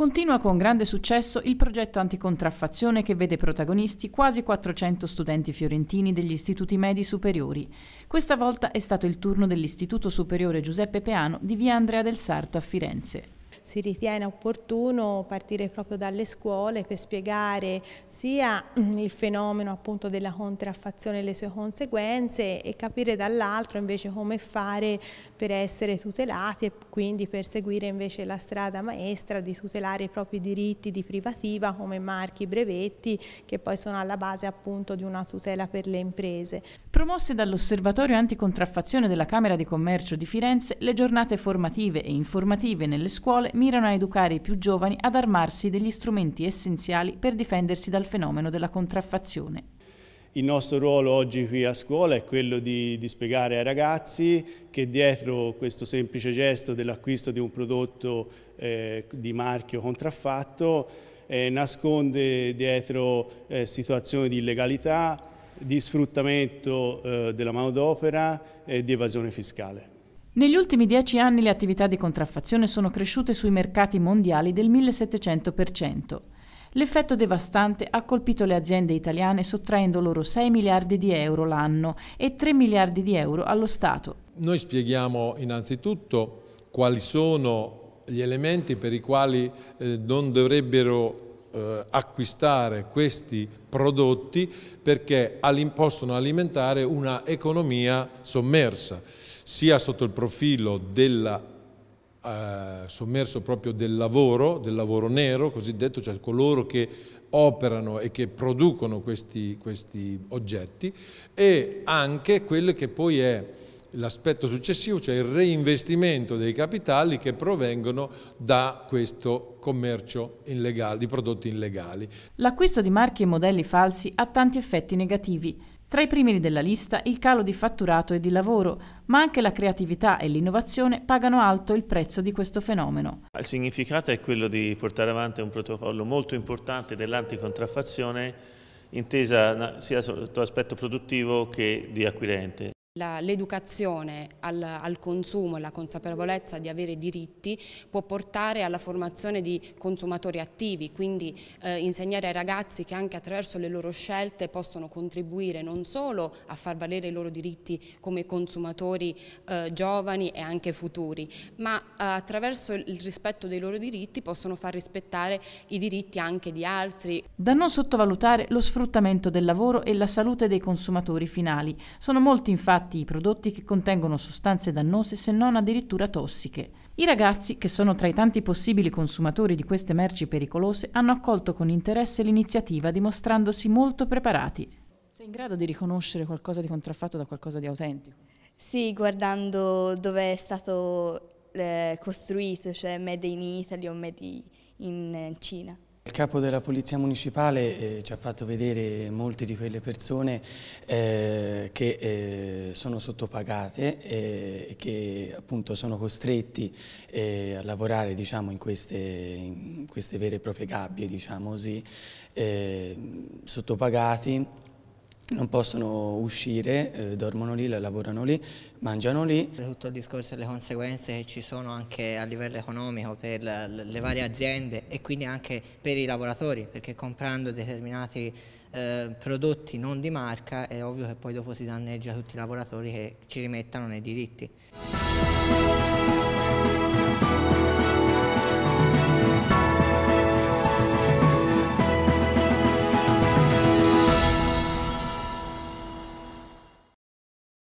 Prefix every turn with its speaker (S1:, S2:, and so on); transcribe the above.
S1: Continua con grande successo il progetto anticontraffazione che vede protagonisti quasi 400 studenti fiorentini degli istituti medi superiori. Questa volta è stato il turno dell'Istituto Superiore Giuseppe Peano di via Andrea del Sarto a Firenze si ritiene opportuno partire proprio dalle scuole per spiegare sia mm, il fenomeno appunto della contraffazione e le sue conseguenze e capire dall'altro invece come fare per essere tutelati e quindi per seguire invece la strada maestra di tutelare i propri diritti di privativa come marchi brevetti che poi sono alla base appunto di una tutela per le imprese promosse dall'Osservatorio Anticontraffazione della Camera di Commercio di Firenze, le giornate formative e informative nelle scuole mirano a educare i più giovani ad armarsi degli strumenti essenziali per difendersi dal fenomeno della contraffazione. Il nostro ruolo oggi qui a scuola è quello di, di spiegare ai ragazzi che dietro questo semplice gesto dell'acquisto di un prodotto eh, di marchio contraffatto eh, nasconde dietro eh, situazioni di illegalità, di sfruttamento eh, della manodopera e di evasione fiscale. Negli ultimi dieci anni le attività di contraffazione sono cresciute sui mercati mondiali del 1700%. L'effetto devastante ha colpito le aziende italiane sottraendo loro 6 miliardi di euro l'anno e 3 miliardi di euro allo Stato.
S2: Noi spieghiamo innanzitutto quali sono gli elementi per i quali eh, non dovrebbero eh, acquistare questi prodotti perché possono alimentare una economia sommersa, sia sotto il profilo della eh, sommerso proprio del lavoro, del lavoro nero cosiddetto, cioè coloro che operano e che producono questi, questi oggetti, e anche quello che poi è l'aspetto successivo, cioè il reinvestimento dei capitali che provengono da questo commercio illegale, di prodotti illegali.
S1: L'acquisto di marchi e modelli falsi ha tanti effetti negativi. Tra i primi della lista il calo di fatturato e di lavoro, ma anche la creatività e l'innovazione pagano alto il prezzo di questo fenomeno. Il significato è quello di portare avanti un protocollo molto importante dell'anticontraffazione intesa sia sotto aspetto produttivo che di acquirente l'educazione al, al, consumo e la consapevolezza di avere diritti può portare alla formazione di consumatori attivi, quindi eh, insegnare ai ragazzi che anche attraverso le loro scelte possono contribuire non solo a far valere i loro diritti come consumatori eh, giovani e anche futuri, ma eh, attraverso il rispetto dei loro diritti possono far rispettare i diritti anche di altri. Da non sottovalutare lo sfruttamento del lavoro e la salute dei consumatori finali. Sono molti infatti infatti i prodotti che contengono sostanze dannose se non addirittura tossiche. I ragazzi, che sono tra i tanti possibili consumatori di queste merci pericolose, hanno accolto con interesse l'iniziativa dimostrandosi molto preparati. Sei in grado di riconoscere qualcosa di contraffatto da qualcosa di autentico? Sì, guardando dove è stato eh, costruito, cioè Made in Italy o Made in eh, Cina. Il capo della Polizia Municipale eh, ci ha fatto vedere molte di quelle persone eh, che eh, sono sottopagate eh, e che appunto sono costretti eh, a lavorare diciamo, in, queste, in, queste, vere e proprie gabbie, diciamo così, eh, sottopagati non possono uscire, eh, dormono lì, lavorano lì, mangiano lì. Tutto il discorso delle conseguenze che ci sono anche a livello economico per le varie aziende e quindi anche per i lavoratori, perché comprando determinati eh, prodotti non di marca è ovvio che poi dopo si danneggia tutti i lavoratori che ci rimettano nei diritti.